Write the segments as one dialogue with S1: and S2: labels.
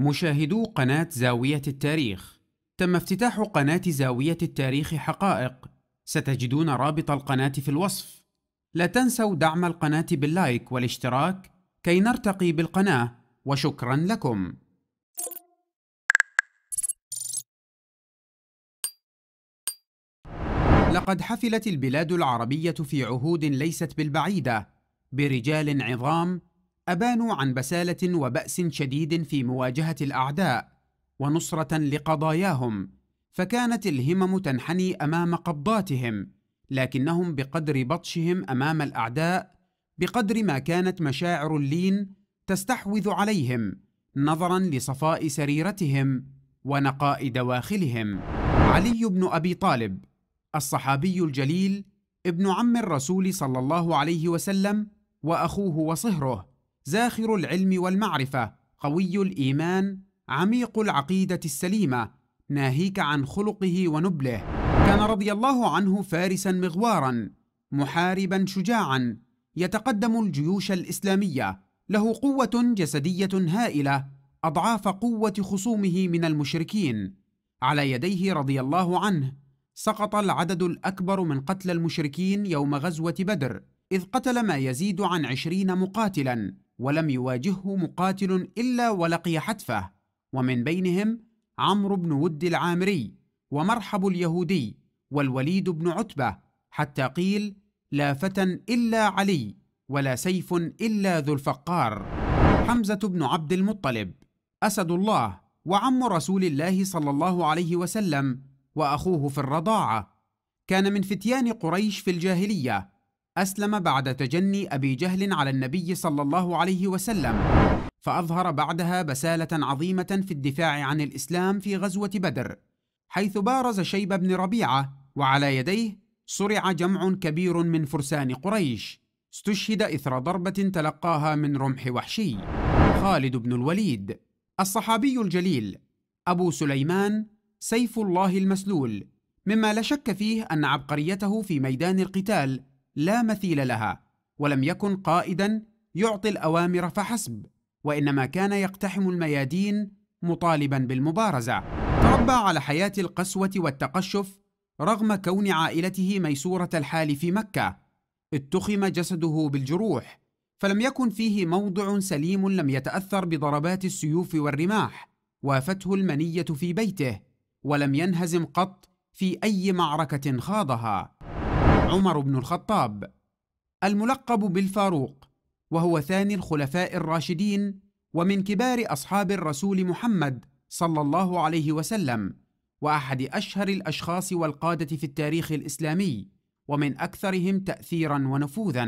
S1: مشاهدو قناة زاوية التاريخ تم افتتاح قناة زاوية التاريخ حقائق ستجدون رابط القناة في الوصف لا تنسوا دعم القناة باللايك والاشتراك كي نرتقي بالقناة وشكرا لكم لقد حفلت البلاد العربية في عهود ليست بالبعيدة برجال عظام أبانوا عن بسالة وبأس شديد في مواجهة الأعداء ونصرة لقضاياهم فكانت الهمم تنحني أمام قبضاتهم لكنهم بقدر بطشهم أمام الأعداء بقدر ما كانت مشاعر اللين تستحوذ عليهم نظرا لصفاء سريرتهم ونقاء دواخلهم علي بن أبي طالب الصحابي الجليل ابن عم الرسول صلى الله عليه وسلم وأخوه وصهره زاخر العلم والمعرفه قوي الايمان عميق العقيده السليمه ناهيك عن خلقه ونبله كان رضي الله عنه فارسا مغوارا محاربا شجاعا يتقدم الجيوش الاسلاميه له قوه جسديه هائله اضعاف قوه خصومه من المشركين على يديه رضي الله عنه سقط العدد الاكبر من قتلى المشركين يوم غزوه بدر اذ قتل ما يزيد عن عشرين مقاتلا ولم يواجهه مقاتل إلا ولقي حتفه ومن بينهم عمرو بن ود العامري ومرحب اليهودي والوليد بن عتبة حتى قيل لا فتى إلا علي ولا سيف إلا ذو الفقار حمزة بن عبد المطلب أسد الله وعم رسول الله صلى الله عليه وسلم وأخوه في الرضاعة كان من فتيان قريش في الجاهلية أسلم بعد تجني أبي جهل على النبي صلى الله عليه وسلم فأظهر بعدها بسالة عظيمة في الدفاع عن الإسلام في غزوة بدر حيث بارز شيب بن ربيعة وعلى يديه صرع جمع كبير من فرسان قريش استشهد إثر ضربة تلقاها من رمح وحشي خالد بن الوليد الصحابي الجليل أبو سليمان سيف الله المسلول مما لا شك فيه أن عبقريته في ميدان القتال لا مثيل لها ولم يكن قائدا يعطي الاوامر فحسب وانما كان يقتحم الميادين مطالبا بالمبارزه تربى على حياه القسوه والتقشف رغم كون عائلته ميسوره الحال في مكه اتخم جسده بالجروح فلم يكن فيه موضع سليم لم يتاثر بضربات السيوف والرماح وافته المنيه في بيته ولم ينهزم قط في اي معركه خاضها عمر بن الخطاب الملقب بالفاروق وهو ثاني الخلفاء الراشدين ومن كبار أصحاب الرسول محمد صلى الله عليه وسلم وأحد أشهر الأشخاص والقادة في التاريخ الإسلامي ومن أكثرهم تأثيرا ونفوذا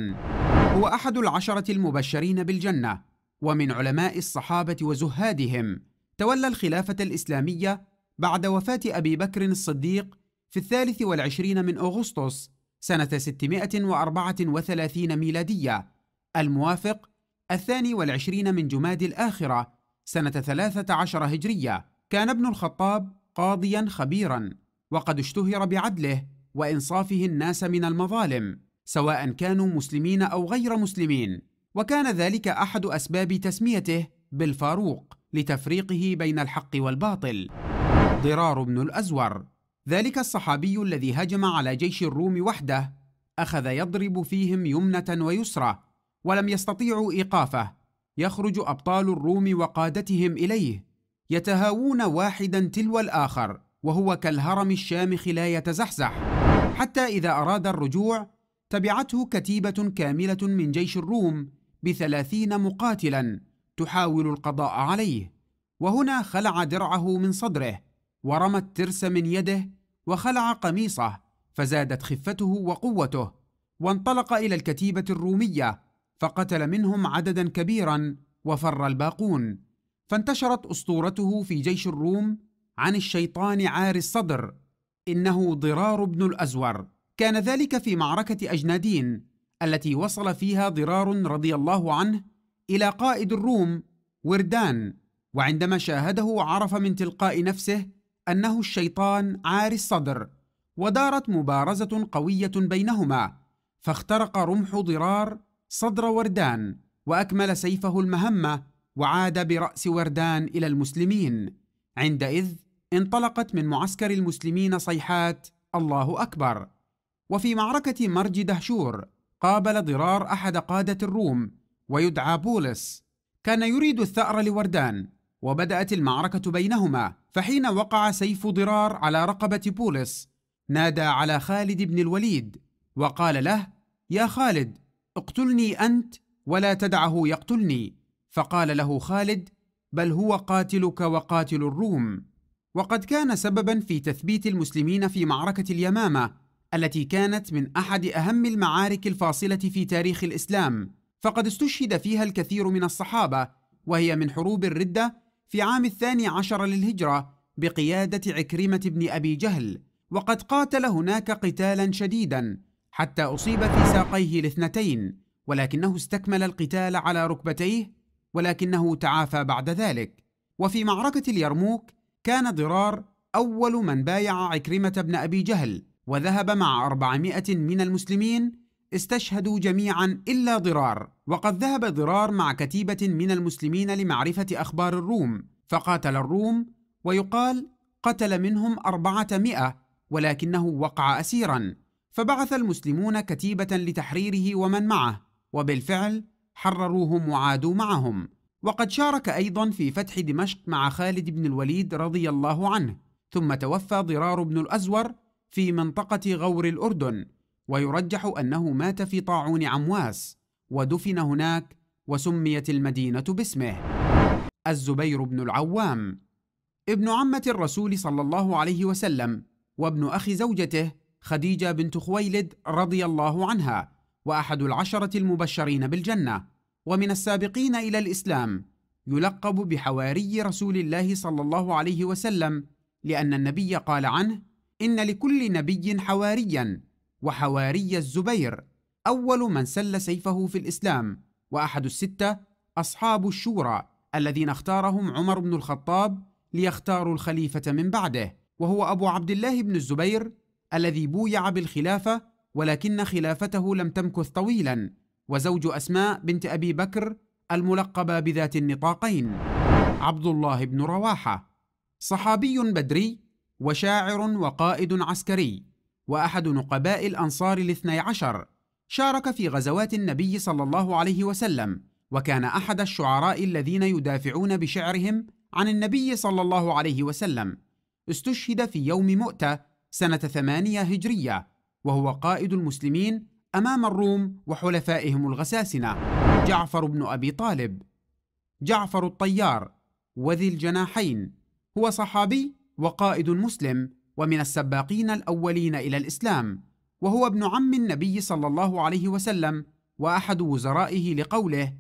S1: هو أحد العشرة المبشرين بالجنة ومن علماء الصحابة وزهادهم تولى الخلافة الإسلامية بعد وفاة أبي بكر الصديق في الثالث والعشرين من أغسطس سنة 634 ميلادية الموافق الثاني والعشرين من جماد الآخرة سنة 13 هجرية كان ابن الخطاب قاضيا خبيرا وقد اشتهر بعدله وإنصافه الناس من المظالم سواء كانوا مسلمين أو غير مسلمين وكان ذلك أحد أسباب تسميته بالفاروق لتفريقه بين الحق والباطل ضرار بن الأزور ذلك الصحابي الذي هجم على جيش الروم وحده أخذ يضرب فيهم يمنة ويسرى ولم يستطيعوا إيقافه يخرج أبطال الروم وقادتهم إليه يتهاوون واحدا تلو الآخر وهو كالهرم الشامخ لا يتزحزح حتى إذا أراد الرجوع تبعته كتيبة كاملة من جيش الروم بثلاثين مقاتلا تحاول القضاء عليه وهنا خلع درعه من صدره ورمى الترس من يده وخلع قميصه فزادت خفته وقوته وانطلق الى الكتيبه الروميه فقتل منهم عددا كبيرا وفر الباقون فانتشرت اسطورته في جيش الروم عن الشيطان عار الصدر انه ضرار بن الازور كان ذلك في معركه اجنادين التي وصل فيها ضرار رضي الله عنه الى قائد الروم وردان وعندما شاهده عرف من تلقاء نفسه أنه الشيطان عاري الصدر ودارت مبارزة قوية بينهما فاخترق رمح ضرار صدر وردان وأكمل سيفه المهمة وعاد برأس وردان إلى المسلمين عندئذ انطلقت من معسكر المسلمين صيحات الله أكبر وفي معركة مرج دهشور قابل ضرار أحد قادة الروم ويدعى بولس كان يريد الثأر لوردان وبدأت المعركة بينهما فحين وقع سيف ضرار على رقبة بولس نادى على خالد بن الوليد وقال له يا خالد اقتلني أنت ولا تدعه يقتلني فقال له خالد بل هو قاتلك وقاتل الروم وقد كان سببا في تثبيت المسلمين في معركة اليمامة التي كانت من أحد أهم المعارك الفاصلة في تاريخ الإسلام فقد استشهد فيها الكثير من الصحابة وهي من حروب الردة في عام الثاني عشر للهجرة بقيادة عكرمة بن أبي جهل وقد قاتل هناك قتالا شديدا حتى أصيب في ساقيه الاثنتين ولكنه استكمل القتال على ركبتيه ولكنه تعافى بعد ذلك وفي معركة اليرموك كان ضرار أول من بايع عكرمة بن أبي جهل وذهب مع أربعمائة من المسلمين استشهدوا جميعا إلا ضرار وقد ذهب ضرار مع كتيبة من المسلمين لمعرفة أخبار الروم فقاتل الروم ويقال قتل منهم مئة ولكنه وقع أسيرا فبعث المسلمون كتيبة لتحريره ومن معه وبالفعل حرروهم وعادوا معهم وقد شارك أيضا في فتح دمشق مع خالد بن الوليد رضي الله عنه ثم توفى ضرار بن الأزور في منطقة غور الأردن ويرجح أنه مات في طاعون عمواس ودفن هناك وسميت المدينة باسمه الزبير بن العوام ابن عمة الرسول صلى الله عليه وسلم وابن أخ زوجته خديجة بنت خويلد رضي الله عنها وأحد العشرة المبشرين بالجنة ومن السابقين إلى الإسلام يلقب بحواري رسول الله صلى الله عليه وسلم لأن النبي قال عنه إن لكل نبي حواريا وحواري الزبير أول من سل سيفه في الإسلام وأحد الستة أصحاب الشورى الذين اختارهم عمر بن الخطاب ليختاروا الخليفة من بعده وهو أبو عبد الله بن الزبير الذي بويع بالخلافة ولكن خلافته لم تمكث طويلا وزوج أسماء بنت أبي بكر الملقبة بذات النطاقين عبد الله بن رواحة صحابي بدري وشاعر وقائد عسكري وأحد نقباء الأنصار الاثني عشر شارك في غزوات النبي صلى الله عليه وسلم وكان أحد الشعراء الذين يدافعون بشعرهم عن النبي صلى الله عليه وسلم استشهد في يوم مؤتة سنة ثمانية هجرية وهو قائد المسلمين أمام الروم وحلفائهم الغساسنة جعفر بن أبي طالب جعفر الطيار وذي الجناحين هو صحابي وقائد مسلم ومن السباقين الأولين إلى الإسلام وهو ابن عم النبي صلى الله عليه وسلم وأحد وزرائه لقوله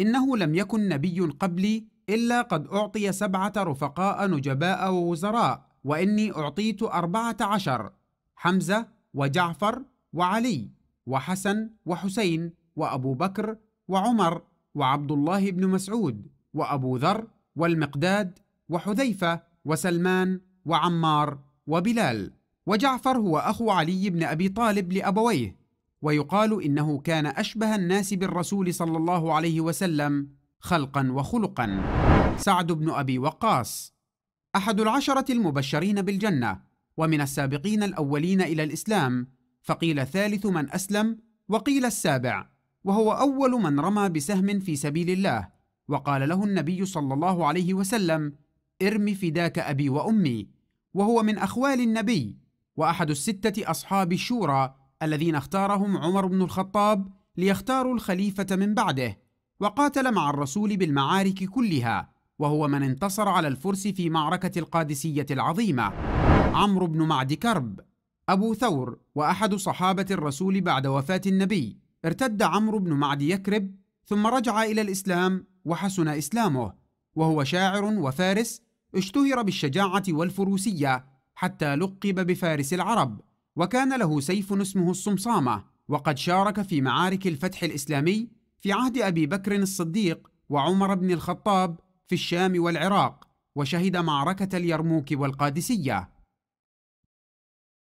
S1: إنه لم يكن نبي قبلي إلا قد أعطي سبعة رفقاء نجباء ووزراء وإني أعطيت أربعة عشر حمزة وجعفر وعلي وحسن وحسين وأبو بكر وعمر وعبد الله بن مسعود وأبو ذر والمقداد وحذيفة وسلمان وعمار وبلال وجعفر هو أخو علي بن أبي طالب لأبويه ويقال إنه كان أشبه الناس بالرسول صلى الله عليه وسلم خلقا وخلقا سعد بن أبي وقاص أحد العشرة المبشرين بالجنة ومن السابقين الأولين إلى الإسلام فقيل ثالث من أسلم وقيل السابع وهو أول من رمى بسهم في سبيل الله وقال له النبي صلى الله عليه وسلم ارم فداك أبي وأمي وهو من أخوال النبي وأحد الستة أصحاب الشورى الذين اختارهم عمر بن الخطاب ليختاروا الخليفة من بعده وقاتل مع الرسول بالمعارك كلها وهو من انتصر على الفرس في معركة القادسية العظيمة عمرو بن معد كرب أبو ثور وأحد صحابة الرسول بعد وفاة النبي ارتد عمرو بن معد يكرب ثم رجع إلى الإسلام وحسن إسلامه وهو شاعر وفارس اشتهر بالشجاعة والفروسية حتى لقب بفارس العرب وكان له سيف اسمه الصمصامة وقد شارك في معارك الفتح الإسلامي في عهد أبي بكر الصديق وعمر بن الخطاب في الشام والعراق وشهد معركة اليرموك والقادسية